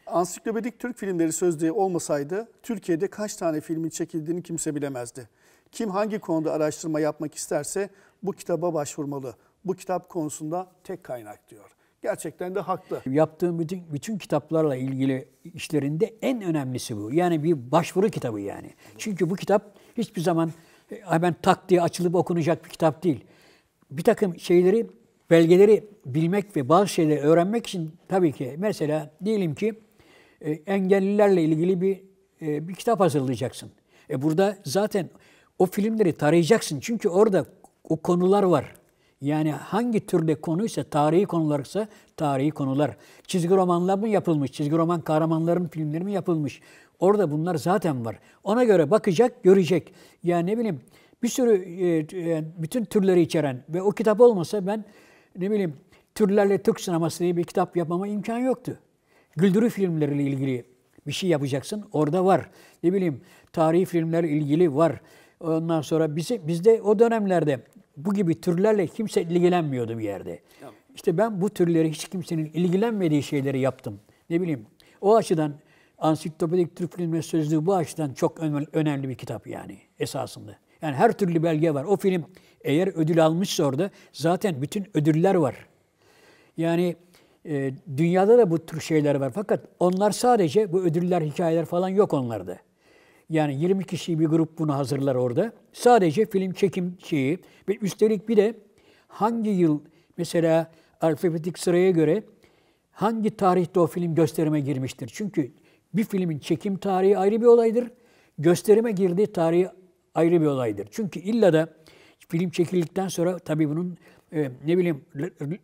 Ansiklopedik Türk filmleri sözlüğü olmasaydı Türkiye'de kaç tane filmin çekildiğini kimse bilemezdi. Kim hangi konuda araştırma yapmak isterse bu kitaba başvurmalı. Bu kitap konusunda tek kaynak diyor. Gerçekten de haklı. Yaptığım bütün, bütün kitaplarla ilgili işlerinde en önemlisi bu. Yani bir başvuru kitabı yani. Çünkü bu kitap hiçbir zaman e, hemen tak diye açılıp okunacak bir kitap değil. Bir takım şeyleri, belgeleri bilmek ve bazı şeyleri öğrenmek için tabii ki mesela diyelim ki e, engellilerle ilgili bir e, bir kitap hazırlayacaksın. E burada zaten o filmleri tarayacaksın. Çünkü orada o konular var. Yani hangi türde konuysa, tarihi konularsa tarihi konular. Çizgi romanlar mı yapılmış, çizgi roman kahramanların filmleri mi yapılmış? Orada bunlar zaten var. Ona göre bakacak, görecek. Yani ne bileyim bir sürü e, e, bütün türleri içeren ve o kitap olmasa ben ne bileyim türlerle Türk sineması diye bir kitap yapmama imkan yoktu. Güldürü filmleriyle ilgili bir şey yapacaksın orada var. Ne bileyim tarihi filmlerle ilgili var. Ondan sonra bizi, bizde o dönemlerde bu gibi türlerle kimse ilgilenmiyordu bir yerde. İşte ben bu türleri hiç kimsenin ilgilenmediği şeyleri yaptım. Ne bileyim o açıdan Ansiklopedik Türk Filmi Sözlüğü bu açıdan çok önemli bir kitap yani esasında. Yani her türlü belge var. O film eğer ödül almışsa orada zaten bütün ödüller var. Yani e, dünyada da bu tür şeyler var. Fakat onlar sadece bu ödüller, hikayeler falan yok onlarda. Yani 20 kişi bir grup bunu hazırlar orada. Sadece film çekim şeyi ve üstelik bir de hangi yıl mesela alfabetik sıraya göre hangi tarihte o film gösterime girmiştir? Çünkü bir filmin çekim tarihi ayrı bir olaydır. Gösterime girdiği tarihi ayrı bir olaydır. Çünkü illa da film çekildikten sonra tabii bunun e, ne bileyim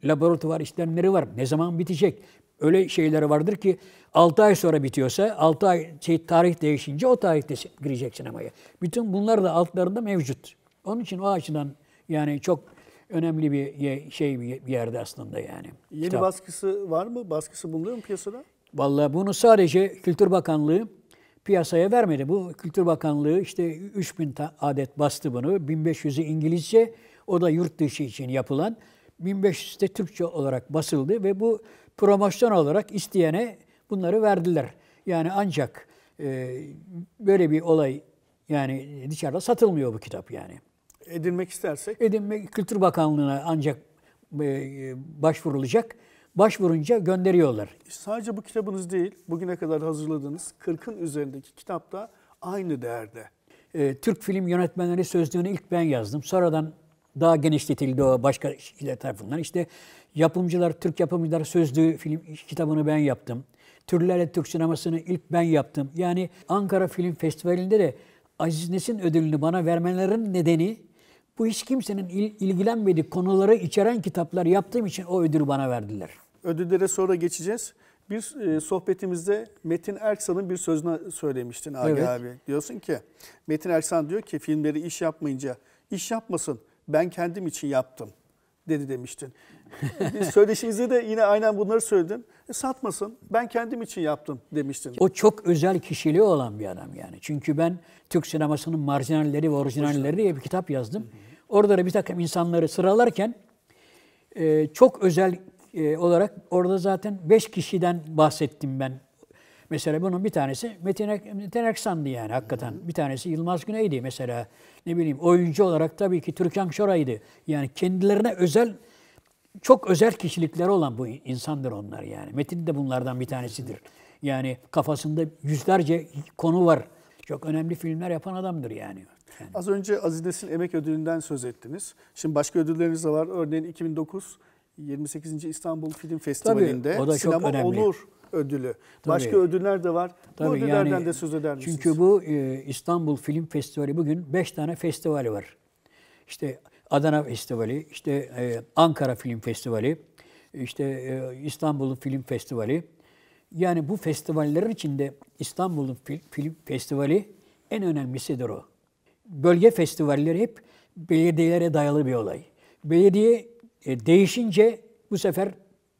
laboratuvar işlemleri var. Ne zaman bitecek? Öyle şeyleri vardır ki 6 ay sonra bitiyorsa 6 ay şey, tarih değişince o tarihte girecek sinemaya. Bütün bunlar da altlarında mevcut. Onun için o açıdan yani çok önemli bir şey bir yerde aslında yani. Yeni kitap. baskısı var mı? Baskısı bulunuyor mu piyasada? Vallahi bunu sadece Kültür Bakanlığı piyasaya vermedi. Bu Kültür Bakanlığı işte 3000 adet bastı bunu. 1500'ü İngilizce, o da yurt dışı için yapılan. 1500'te Türkçe olarak basıldı ve bu promosyon olarak isteyene bunları verdiler. Yani ancak e, böyle bir olay yani dışarıda satılmıyor bu kitap yani. Edinmek istersek? Edinmek Kültür Bakanlığı'na ancak e, başvurulacak. Başvurunca gönderiyorlar. Sadece bu kitabınız değil, bugüne kadar hazırladığınız 40'ın üzerindeki kitapta aynı değerde. E, Türk Film Yönetmenleri Sözlüğü'nü ilk ben yazdım. Sonradan daha genişletildi o başka kişiler tarafından. İşte yapımcılar, Türk yapımcılar sözlüğü film kitabını ben yaptım. Türlerle Türk sinemasını ilk ben yaptım. Yani Ankara Film Festivali'nde de Aziz Nesin ödülünü bana vermelerin nedeni bu hiç kimsenin il, ilgilenmediği konuları içeren kitaplar yaptığım için o ödülü bana verdiler. Ödüllere sonra geçeceğiz. Bir e, sohbetimizde Metin Erksan'ın bir sözünü söylemiştin Agi evet. abi. Diyorsun ki Metin Erksan diyor ki filmleri iş yapmayınca iş yapmasın ben kendim için yaptım dedi demiştin. Söyleşimizde de yine aynen bunları söyledin. E, satmasın ben kendim için yaptım demiştin. O çok özel kişiliği olan bir adam yani. Çünkü ben Türk sinemasının marjinalleri ve orijinalleri diye bir kitap yazdım. Hı hı. Orada da bir takım insanları sıralarken e, çok özel e, olarak orada zaten beş kişiden bahsettim ben Mesela bunun bir tanesi Metin, Ek, Metin Eksan'dı yani hakikaten. Hmm. Bir tanesi Yılmaz Güney'di mesela. Ne bileyim oyuncu olarak tabii ki Türkan Şoray'dı. Yani kendilerine özel çok özel kişilikleri olan bu insandır onlar yani. Metin de bunlardan bir tanesidir. Yani kafasında yüzlerce konu var. Çok önemli filmler yapan adamdır yani. yani. Az önce Aziz Nesin Emek Ödülü'nden söz ettiniz. Şimdi başka ödülleriniz de var. Örneğin 2009 28. İstanbul Film Festivali'nde Tabii, o da çok önemli. Olur ödülü. Tabii. Başka ödüller de var. Tabii, bu ödüllerden yani, de söz eder misiniz? Çünkü bu e, İstanbul Film Festivali bugün 5 tane festivali var. İşte Adana Festivali, işte e, Ankara Film Festivali, işte e, İstanbul Film Festivali. Yani bu festivallerin içinde İstanbul'un Film, Film Festivali en önemlisidir o. Bölge festivalleri hep belediyelere dayalı bir olay. Belediye e, değişince bu sefer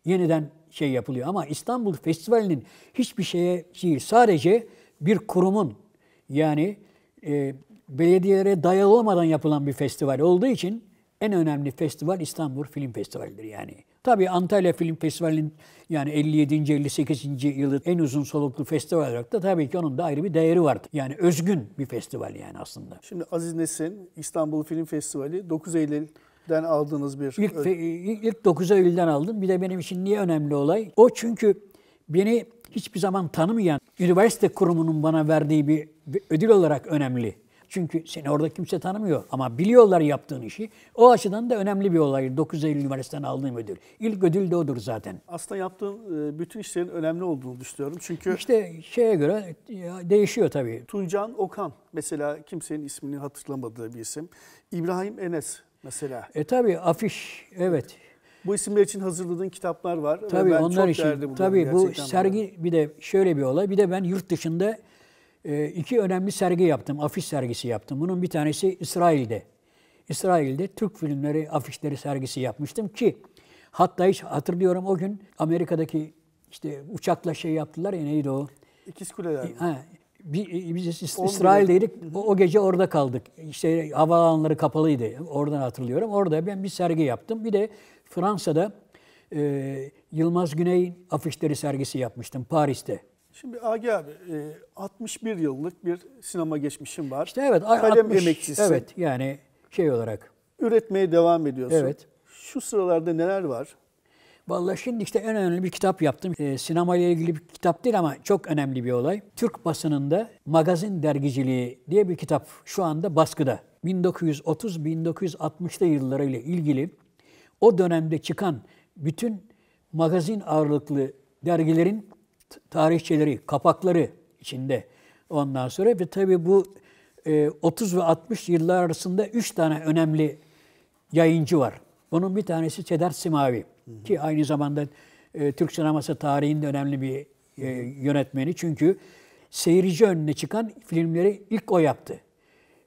yeniden şey yapılıyor. Ama İstanbul Festivali'nin hiçbir şeye değil. Şey, sadece bir kurumun yani e, belediyelere dayalı olmadan yapılan bir festival olduğu için en önemli festival İstanbul Film Festivali'dir yani. Tabii Antalya Film Festivali'nin yani 57. 58. yılı en uzun soluklu festival olarak da tabii ki onun da ayrı bir değeri vardı. Yani özgün bir festival yani aslında. Şimdi Aziz Nesin İstanbul Film Festivali 9 Eylül Den aldığınız bir... İlk, ilk 9 Eylül'den aldım. Bir de benim için niye önemli olay? O çünkü beni hiçbir zaman tanımayan üniversite kurumunun bana verdiği bir ödül olarak önemli. Çünkü seni orada kimse tanımıyor ama biliyorlar yaptığın işi. O açıdan da önemli bir olay. 9 Eylül Üniversitesi'nden aldığım ödül. İlk ödül de odur zaten. Aslında yaptığın e, bütün işlerin önemli olduğunu düşünüyorum. Çünkü işte şeye göre değişiyor tabii. Tuncan Okan mesela kimsenin ismini hatırlamadığı bir isim. İbrahim Enes Mesela. E tabi afiş evet. Bu isimler için hazırladığın kitaplar var. Tabi onlar için. Tabi bu sergi bana. bir de şöyle bir olay. Bir de ben yurt dışında e, iki önemli sergi yaptım. Afiş sergisi yaptım. Bunun bir tanesi İsrail'de. İsrail'de Türk filmleri afişleri sergisi yapmıştım ki hatta hiç hatırlıyorum o gün Amerika'daki işte uçakla şey yaptılar ya neydi o? İkiz Kuleler. Ha, bir, biz İsrail'deydik. O, o gece orada kaldık. İşte havaalanları kapalıydı. Oradan hatırlıyorum. Orada ben bir sergi yaptım. Bir de Fransa'da e, Yılmaz Güney afişleri sergisi yapmıştım Paris'te. Şimdi Agi abi 61 e, yıllık bir sinema geçmişim var. İşte evet. Kalem 60, emekçisi. Evet yani şey olarak. Üretmeye devam ediyorsun. Evet. Şu sıralarda neler var? Vallahi şimdi işte en önemli bir kitap yaptım. E, ee, sinema ile ilgili bir kitap değil ama çok önemli bir olay. Türk basınında Magazin Dergiciliği diye bir kitap şu anda baskıda. 1930-1960'lı ile ilgili o dönemde çıkan bütün magazin ağırlıklı dergilerin tarihçeleri, kapakları içinde ondan sonra ve tabii bu 30 e, ve 60 yıllar arasında 3 tane önemli yayıncı var. Bunun bir tanesi Çedar Simavi. Hı. Ki aynı zamanda e, Türk sineması tarihinde önemli bir e, yönetmeni. Çünkü seyirci önüne çıkan filmleri ilk o yaptı.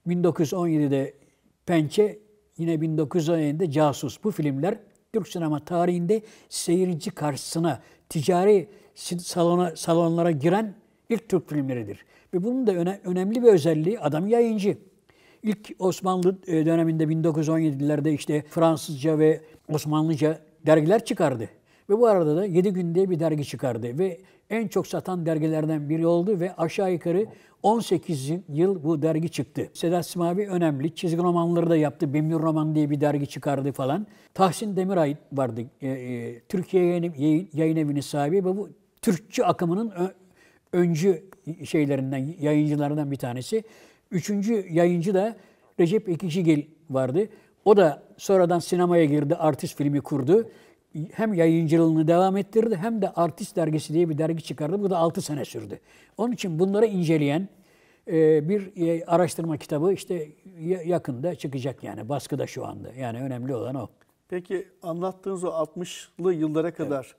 1917'de Pençe, yine 1917'de Casus. Bu filmler Türk sinema tarihinde seyirci karşısına, ticari salona, salonlara giren ilk Türk filmleridir. Ve bunun da öne, önemli bir özelliği adam yayıncı. İlk Osmanlı e, döneminde 1917'lerde işte Fransızca ve Osmanlıca dergiler çıkardı. Ve bu arada da 7 günde bir dergi çıkardı ve en çok satan dergilerden biri oldu ve aşağı yukarı 18 yıl bu dergi çıktı. Sedat Simavi önemli. Çizgi romanları da yaptı. Bimlur Roman diye bir dergi çıkardı falan. Tahsin Demiray vardı. E, e, Türkiye yayın, yayın evinin sahibi ve bu Türkçü akımının ö, öncü şeylerinden, yayıncılarından bir tanesi. Üçüncü yayıncı da Recep Ekicigil vardı. O da sonradan sinemaya girdi, artist filmi kurdu. Hem yayıncılığını devam ettirdi hem de Artist Dergisi diye bir dergi çıkardı. Bu da 6 sene sürdü. Onun için bunları inceleyen e, bir e, araştırma kitabı işte yakında çıkacak yani baskıda şu anda. Yani önemli olan o. Peki anlattığınız o 60'lı yıllara kadar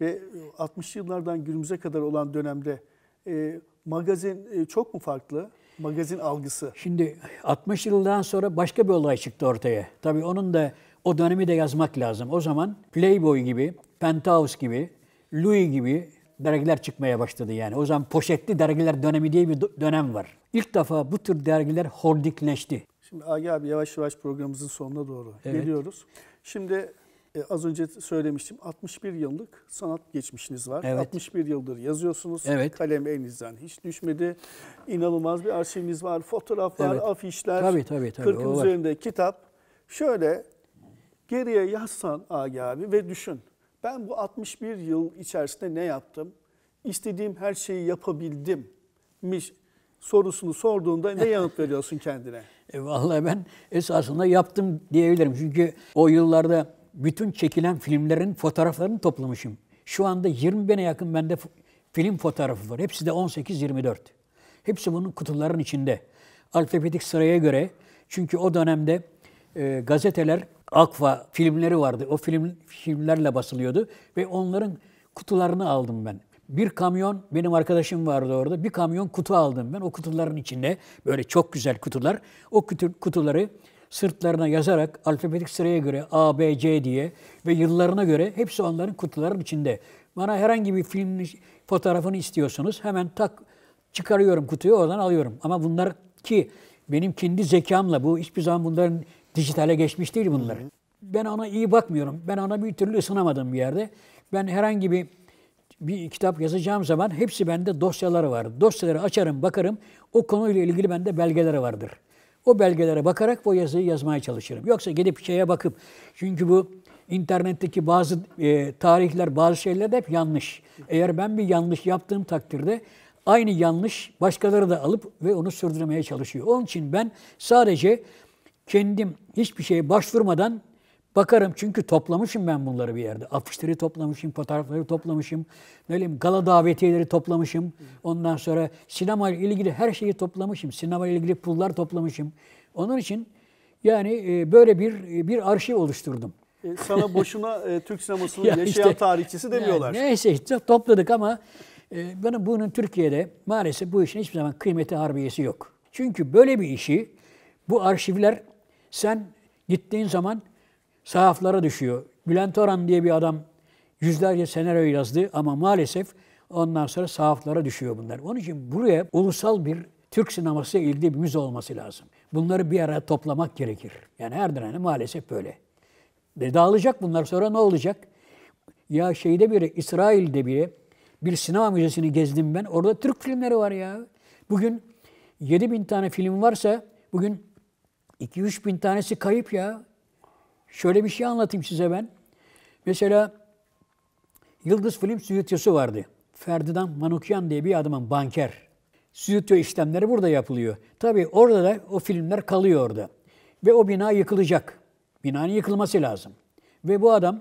evet. ve 60'lı e, yıllardan günümüze kadar olan dönemde e, magazin e, çok mu farklı? magazin algısı. Şimdi 60 yıldan sonra başka bir olay çıktı ortaya. Tabii onun da o dönemi de yazmak lazım. O zaman Playboy gibi, Penthouse gibi, Louis gibi dergiler çıkmaya başladı yani. O zaman poşetli dergiler dönemi diye bir dönem var. İlk defa bu tür dergiler hordikleşti. Şimdi Agi abi yavaş yavaş programımızın sonuna doğru evet. geliyoruz. Şimdi e, az önce söylemiştim 61 yıllık sanat geçmişiniz var. Evet. 61 yıldır yazıyorsunuz. Evet. Kalem elinizden hiç düşmedi. İnanılmaz bir arşiviniz var. Fotoğraflar, evet. afişler. Tabii tabii. tabii 40 üzerinde var. kitap. Şöyle geriye yazsan Agi abi ve düşün. Ben bu 61 yıl içerisinde ne yaptım? İstediğim her şeyi yapabildim mi? sorusunu sorduğunda ne yanıt veriyorsun kendine? e, vallahi ben esasında yaptım diyebilirim. Çünkü o yıllarda bütün çekilen filmlerin fotoğraflarını toplamışım. Şu anda 20 bine yakın bende film fotoğrafı var. Hepsi de 18-24. Hepsi bunun kutuların içinde. Alfabetik sıraya göre çünkü o dönemde e, gazeteler Akva filmleri vardı. O film filmlerle basılıyordu ve onların kutularını aldım ben. Bir kamyon, benim arkadaşım vardı orada, bir kamyon kutu aldım ben. O kutuların içinde böyle çok güzel kutular. O kutu, kutuları sırtlarına yazarak alfabetik sıraya göre A, B, C diye ve yıllarına göre hepsi onların kutuların içinde. Bana herhangi bir film fotoğrafını istiyorsunuz hemen tak çıkarıyorum kutuyu oradan alıyorum. Ama bunlar ki benim kendi zekamla bu hiçbir zaman bunların dijitale geçmiş değil bunlar. Ben ona iyi bakmıyorum. Ben ona bir türlü ısınamadım bir yerde. Ben herhangi bir bir kitap yazacağım zaman hepsi bende dosyaları var. Dosyaları açarım, bakarım. O konuyla ilgili bende belgeleri vardır. O belgelere bakarak bu yazıyı yazmaya çalışırım. Yoksa gidip şeye bakıp, çünkü bu internetteki bazı e, tarihler, bazı şeyler de hep yanlış. Eğer ben bir yanlış yaptığım takdirde aynı yanlış başkaları da alıp ve onu sürdürmeye çalışıyor. Onun için ben sadece kendim hiçbir şeye başvurmadan Bakarım çünkü toplamışım ben bunları bir yerde. Afişleri toplamışım, fotoğrafları toplamışım. Ne bileyim gala davetiyeleri toplamışım. Ondan sonra sinema ile ilgili her şeyi toplamışım. Sinema ile ilgili pullar toplamışım. Onun için yani e, böyle bir e, bir arşiv oluşturdum. E, sana boşuna Türk sinemasının ya yaşayan tarihçisi demiyorlar. Yani neyse işte topladık ama bana bunun Türkiye'de maalesef bu işin hiçbir zaman kıymeti harbiyesi yok. Çünkü böyle bir işi bu arşivler sen gittiğin zaman sahaflara düşüyor. Bülent Orhan diye bir adam yüzlerce senaryo yazdı ama maalesef ondan sonra sahaflara düşüyor bunlar. Onun için buraya ulusal bir Türk sineması ilgili bir müze olması lazım. Bunları bir araya toplamak gerekir. Yani her dönemi maalesef böyle. E, dağılacak bunlar sonra ne olacak? Ya şeyde bile İsrail'de biri bir sinema müzesini gezdim ben. Orada Türk filmleri var ya. Bugün 7 bin tane film varsa bugün 2-3 bin tanesi kayıp ya. Şöyle bir şey anlatayım size ben. Mesela Yıldız Film Stüdyosu vardı. Ferdi'den Manukyan diye bir adamın banker. Stüdyo işlemleri burada yapılıyor. Tabii orada da o filmler kalıyor orada. Ve o bina yıkılacak. Binanın yıkılması lazım. Ve bu adam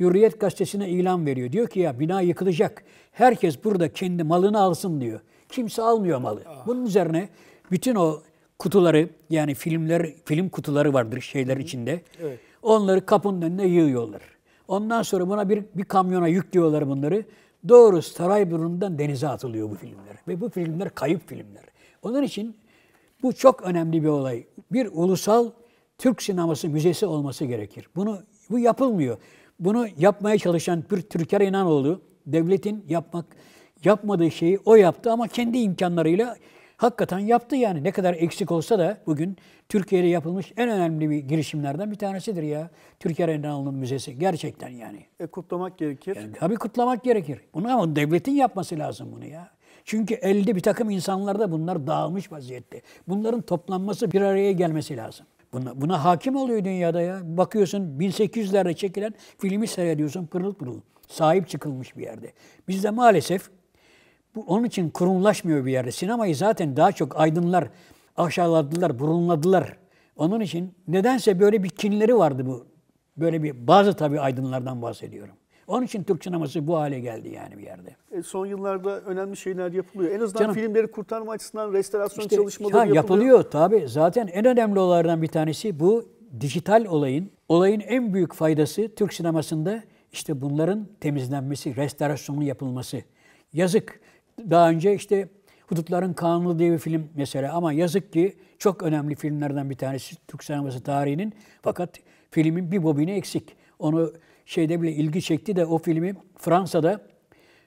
Hürriyet gazetesine ilan veriyor. Diyor ki ya bina yıkılacak. Herkes burada kendi malını alsın diyor. Kimse almıyor malı. Ah. Bunun üzerine bütün o kutuları yani filmler film kutuları vardır şeyler içinde. Evet. Onları kapının önüne yığıyorlar. Ondan sonra buna bir, bir kamyona yüklüyorlar bunları. Doğru Sarayburnu'ndan denize atılıyor bu filmler. Ve bu filmler kayıp filmler. Onun için bu çok önemli bir olay. Bir ulusal Türk sineması müzesi olması gerekir. Bunu bu yapılmıyor. Bunu yapmaya çalışan bir Türker İnanoğlu devletin yapmak yapmadığı şeyi o yaptı ama kendi imkanlarıyla hakikaten yaptı yani. Ne kadar eksik olsa da bugün Türkiye'de yapılmış en önemli bir girişimlerden bir tanesidir ya. Türkiye Renal'ın müzesi gerçekten yani. E kutlamak gerekir. Yani, tabii kutlamak gerekir. Bunu ama devletin yapması lazım bunu ya. Çünkü elde bir takım insanlarda bunlar dağılmış vaziyette. Bunların toplanması bir araya gelmesi lazım. Buna, buna hakim oluyor dünyada ya. Bakıyorsun 1800'lerde çekilen filmi seyrediyorsun pırıl pırıl. Sahip çıkılmış bir yerde. Bizde maalesef bu onun için kurumlaşmıyor bir yerde. Sinemayı zaten daha çok aydınlar aşağıladılar, burunladılar. Onun için nedense böyle bir kinleri vardı bu. Böyle bir bazı tabii aydınlardan bahsediyorum. Onun için Türk sineması bu hale geldi yani bir yerde. E, son yıllarda önemli şeyler yapılıyor. En azından Canım, filmleri kurtarma açısından restorasyon işte, çalışmaları ha, yapılıyor. Yapılıyor tabii. Zaten en önemli olaylardan bir tanesi bu dijital olayın. Olayın en büyük faydası Türk sinemasında işte bunların temizlenmesi, restorasyonun yapılması. Yazık. Daha önce işte Hudutların Kanunu diye bir film mesela ama yazık ki çok önemli filmlerden bir tanesi Türk sineması tarihinin. Fakat filmin bir bobini eksik. Onu şeyde bile ilgi çekti de o filmi Fransa'da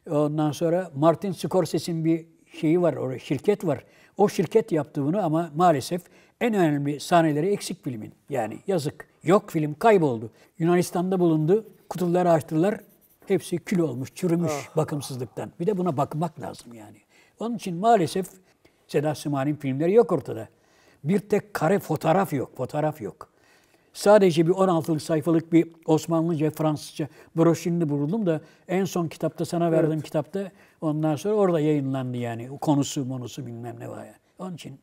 ondan sonra Martin Scorsese'nin bir şeyi var, orada şirket var. O şirket yaptı bunu ama maalesef en önemli sahneleri eksik filmin. Yani yazık. Yok film kayboldu. Yunanistan'da bulundu. Kutuları açtılar. Hepsi kül olmuş, çürümüş ah, bakımsızlıktan. Bir de buna bakmak lazım yani. Onun için maalesef Seda Sımani'nin filmleri yok ortada. Bir tek kare fotoğraf yok, fotoğraf yok. Sadece bir 16 sayfalık bir Osmanlıca, Fransızca broşürünü buldum da en son kitapta sana verdiğim evet. kitapta ondan sonra orada yayınlandı yani. Konusu, monusu bilmem ne var yani. Onun için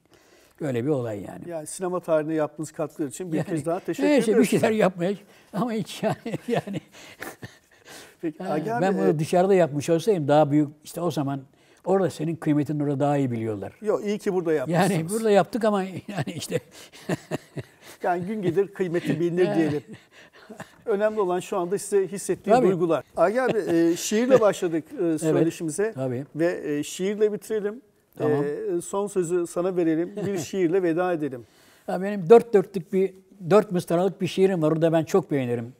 Öyle bir olay yani. Yani sinema tarihine yaptığınız katkılar için bir yani, kez daha teşekkür ederim. ediyoruz. Neyse bir şeyler yapmaya ama hiç yani, yani Peki, ee, ben bunu e- dışarıda yapmış olsaydım daha büyük işte o zaman orada senin kıymetin orada daha iyi biliyorlar. Yok iyi ki burada yapmışsınız. Yani burada yaptık ama yani işte. yani gün gelir kıymeti bilinir ee. diyelim. Önemli olan şu anda size hissettiğim. Tabii. duygular. Agah abi e, şiirle başladık e, söyleşimize evet, tabii. ve e, şiirle bitirelim. E, tamam. E, son sözü sana verelim. Bir şiirle veda edelim. Ya benim dört dörtlük bir dört mısralık bir şiirim var. Orada ben çok beğenirim.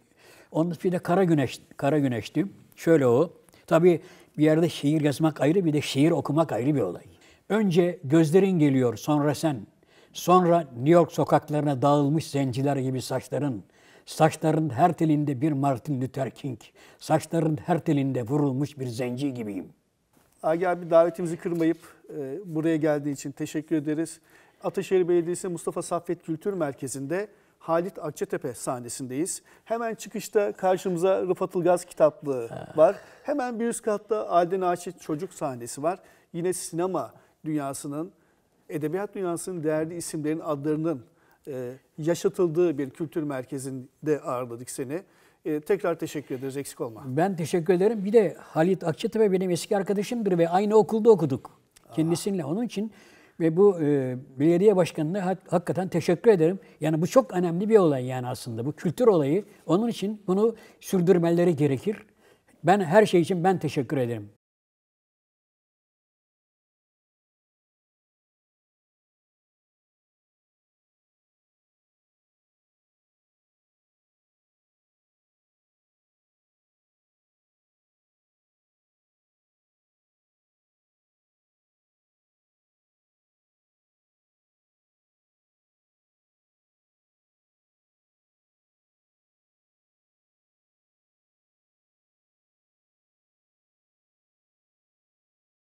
Onun bir de Kara Güneş, Kara Güneş'ti. Şöyle o. Tabii bir yerde şiir yazmak ayrı bir de şiir okumak ayrı bir olay. Önce gözlerin geliyor sonra sen. Sonra New York sokaklarına dağılmış zenciler gibi saçların. Saçların her telinde bir Martin Luther King. Saçların her telinde vurulmuş bir zenci gibiyim. Agi abi davetimizi kırmayıp e, buraya geldiği için teşekkür ederiz. Ataşehir Belediyesi Mustafa Saffet Kültür Merkezi'nde Halit Akçatepe sahnesindeyiz. Hemen çıkışta karşımıza Rıfat Ilgaz kitaplığı var. Hemen bir üst katta Alden Naşit çocuk sahnesi var. Yine sinema dünyasının, edebiyat dünyasının değerli isimlerin adlarının e, yaşatıldığı bir kültür merkezinde ağırladık seni. E, tekrar teşekkür ederiz, eksik olma. Ben teşekkür ederim. Bir de Halit Akçatepe benim eski arkadaşımdır ve aynı okulda okuduk Aa. Onun için ve bu e, belediye başkanına hak, hakikaten teşekkür ederim. Yani bu çok önemli bir olay yani aslında. Bu kültür olayı. Onun için bunu sürdürmeleri gerekir. Ben her şey için ben teşekkür ederim.